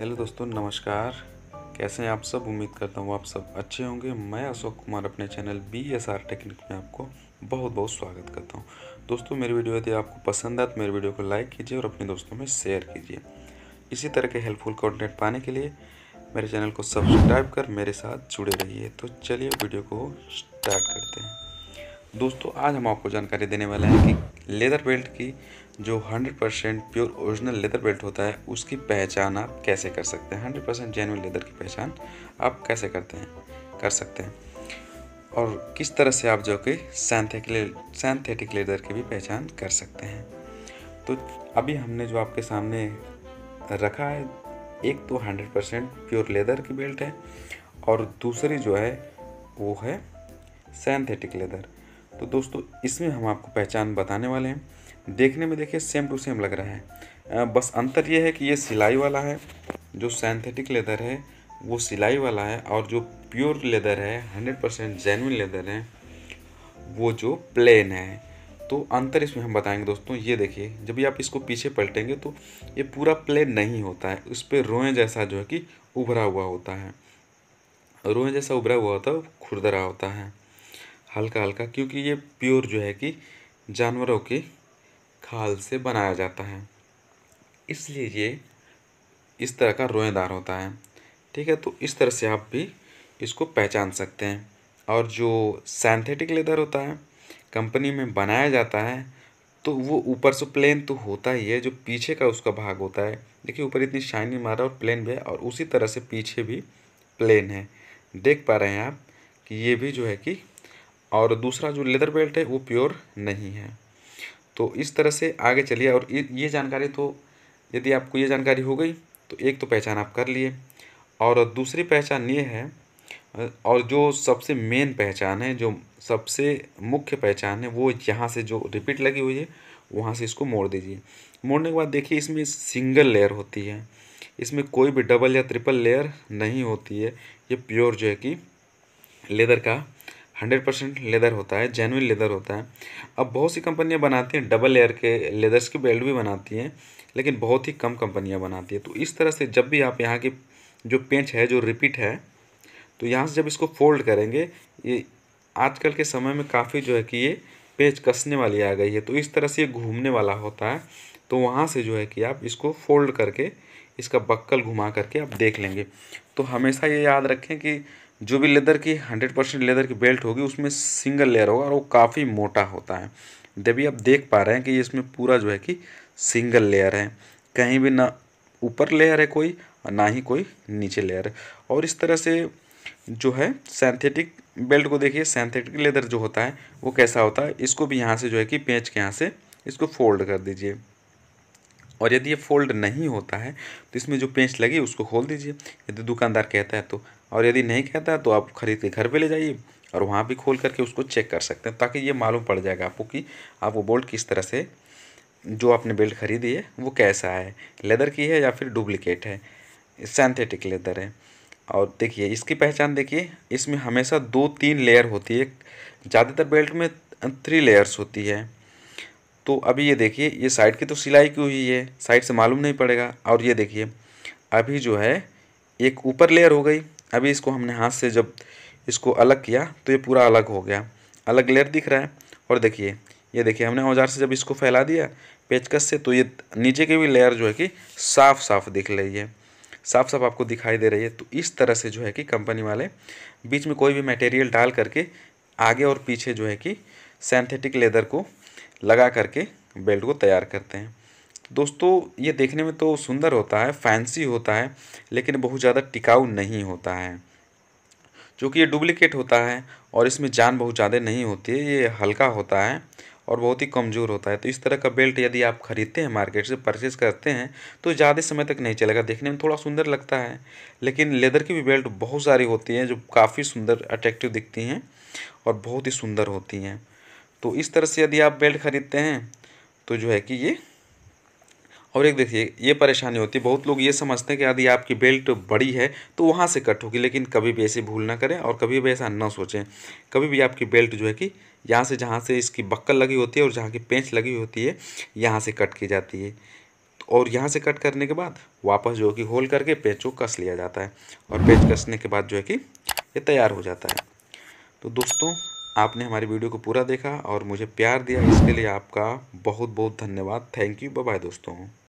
hello दोस्तों नमस्कार कैसे हैं आप सब उम्मीद करता हूँ आप सब अच्छे होंगे मैं अशोक कुमार अपने channel B S R technique में आपको बहुत बहुत स्वागत करता हूँ दोस्तों मेरी वीडियो यदि आपको पसंद आए तो मेरे वीडियो को लाइक कीजिए और अपने दोस्तों में शेयर कीजिए इसी तरह के हेल्पफुल कॉन्टेंट पाने के लिए मेरे चैनल को सब्सक्राइब कर मेरे साथ जुड़े रहिए तो चलिए वीडियो को स्टार्ट करते हैं दोस्तों आज हम आपको जानकारी देने वाले हैं कि लेदर बेल्ट की जो 100 percent pure original leather belt होता है उसकी पहचान आप कैसे कर सकते हैं 100 परसेंट जेनुअन लेदर की पहचान आप कैसे करते हैं कर सकते हैं और किस तरह से आप जो कि सैंथेटिक लेदर की भी पहचान कर सकते हैं तो अभी हमने जो आपके सामने रखा है एक तो 100 परसेंट प्योर लेदर की बेल्ट है और दूसरी जो है वो है सैंथेटिक लेदर तो दोस्तों इसमें हम आपको पहचान बताने वाले हैं देखने में देखिए सेम टू सेम लग रहा है बस अंतर यह है कि ये सिलाई वाला है जो सैंथेटिक लेदर है वो सिलाई वाला है और जो प्योर लेदर है हंड्रेड परसेंट जेनविन लेदर है वो जो प्लेन है तो अंतर इसमें हम बताएंगे दोस्तों ये देखिए जब भी आप इसको पीछे पलटेंगे तो ये पूरा प्लेन नहीं होता है उस पर रोएँ जैसा जो है कि उभरा हुआ होता है रोएँ जैसा उभरा हुआ होता है खुरदरा होता है हल्का हल्का क्योंकि ये प्योर जो है कि जानवरों के खाल से बनाया जाता है इसलिए ये इस तरह का रोएदार होता है ठीक है तो इस तरह से आप भी इसको पहचान सकते हैं और जो सैंथेटिक लेदर होता है कंपनी में बनाया जाता है तो वो ऊपर से प्लेन तो होता ही है जो पीछे का उसका भाग होता है देखिए ऊपर इतनी शाइनी मारा और प्लेन भी है और उसी तरह से पीछे भी प्लेन है देख पा रहे हैं आप कि ये भी जो है कि और दूसरा जो लेदर बेल्ट है वो प्योर नहीं है तो इस तरह से आगे चलिए और ये जानकारी तो यदि आपको ये जानकारी हो गई तो एक तो पहचान आप कर लिए और दूसरी पहचान ये है और जो सबसे मेन पहचान है जो सबसे मुख्य पहचान है वो यहाँ से जो रिपीट लगी हुई है वहाँ से इसको मोड़ दीजिए मोड़ने के बाद देखिए इसमें सिंगल लेयर होती है इसमें कोई भी डबल या ट्रिपल लेयर नहीं होती है ये प्योर जो है कि लेदर का हंड्रेड परसेंट लेदर होता है जेनविन लेदर होता है अब बहुत सी कंपनियां बनाती हैं डबल लेयर के लेदर्स की बेल्ट भी बनाती हैं लेकिन बहुत ही कम कंपनियां बनाती है तो इस तरह से जब भी आप यहाँ की जो पेंच है जो रिपीट है तो यहाँ से जब इसको फोल्ड करेंगे ये आजकल के समय में काफ़ी जो है कि ये पेज कसने वाली आ गई है तो इस तरह से ये घूमने वाला होता है तो वहाँ से जो है कि आप इसको फोल्ड करके इसका बक्कल घुमा करके आप देख लेंगे तो हमेशा ये याद रखें कि जो भी लेदर की हंड्रेड परसेंट लेदर की बेल्ट होगी उसमें सिंगल लेयर होगा और वो काफ़ी मोटा होता है देवी आप देख पा रहे हैं कि इसमें पूरा जो है कि सिंगल लेयर है कहीं भी ना ऊपर लेयर है कोई और ना ही कोई नीचे लेयर है और इस तरह से जो है सैंथेटिक बेल्ट को देखिए सैंथेटिक लेदर जो होता है वो कैसा होता है इसको भी यहाँ से जो है कि पेंच के यहाँ से इसको फोल्ड कर दीजिए और यदि ये फोल्ड नहीं होता है तो इसमें जो पेंच लगी उसको खोल दीजिए यदि दुकानदार कहता है तो और यदि नहीं कहता है तो आप ख़रीद के घर पे ले जाइए और वहाँ भी खोल करके उसको चेक कर सकते हैं ताकि ये मालूम पड़ जाएगा आपको कि आप वो बोल्ट किस तरह से जो आपने बेल्ट खरीदी है वो कैसा है लेदर की है या फिर डुप्लिकेट है सैंथेटिक लेदर है और देखिए इसकी पहचान देखिए इसमें हमेशा दो तीन लेयर होती है ज़्यादातर बेल्ट में थ्री लेयर्स होती है तो अभी ये देखिए ये साइड की तो सिलाई की हुई है साइड से मालूम नहीं पड़ेगा और ये देखिए अभी जो है एक ऊपर लेयर हो गई अभी इसको हमने हाथ से जब इसको अलग किया तो ये पूरा अलग हो गया अलग लेयर दिख रहा है और देखिए ये देखिए हमने औजार से जब इसको फैला दिया पेचकस से तो ये नीचे की भी लेयर जो है कि साफ साफ दिख रही है साफ साफ आपको दिखाई दे रही है तो इस तरह से जो है कि कंपनी वाले बीच में कोई भी मटेरियल डाल करके आगे और पीछे जो है कि सेंथेटिक लेदर को लगा करके बेल्ट को तैयार करते हैं दोस्तों ये देखने में तो सुंदर होता है फैंसी होता है लेकिन बहुत ज़्यादा टिकाऊ नहीं होता है चूँकि ये डुप्लिकेट होता है और इसमें जान बहुत ज़्यादा नहीं होती है ये हल्का होता है और बहुत ही कमज़ोर होता है तो इस तरह का बेल्ट यदि आप ख़रीदते हैं मार्केट से परचेज़ करते हैं तो ज़्यादा समय तक नहीं चलेगा देखने में थोड़ा सुंदर लगता है लेकिन लेदर की भी बेल्ट बहुत सारी होती हैं जो काफ़ी सुंदर अट्रैक्टिव दिखती हैं और बहुत ही सुंदर होती हैं तो इस तरह से यदि आप बेल्ट ख़रीदते हैं तो जो है कि ये और एक देखिए ये परेशानी होती है बहुत लोग ये समझते हैं कि यदि आपकी बेल्ट बड़ी है तो वहाँ से कट होगी लेकिन कभी भी ऐसी भूल ना करें और कभी भी ऐसा ना सोचें कभी भी आपकी बेल्ट जो है कि यहाँ से जहाँ से इसकी बक्कल लगी होती है और जहाँ की पेंच लगी होती है यहाँ से कट की जाती है और यहाँ से कट करने के बाद वापस जो है कि होल करके पेंच को कस लिया जाता है और पेंच कसने के बाद जो है कि ये तैयार हो जाता है तो दोस्तों आपने हमारी वीडियो को पूरा देखा और मुझे प्यार दिया इसके लिए आपका बहुत बहुत धन्यवाद थैंक यू बाय दोस्तों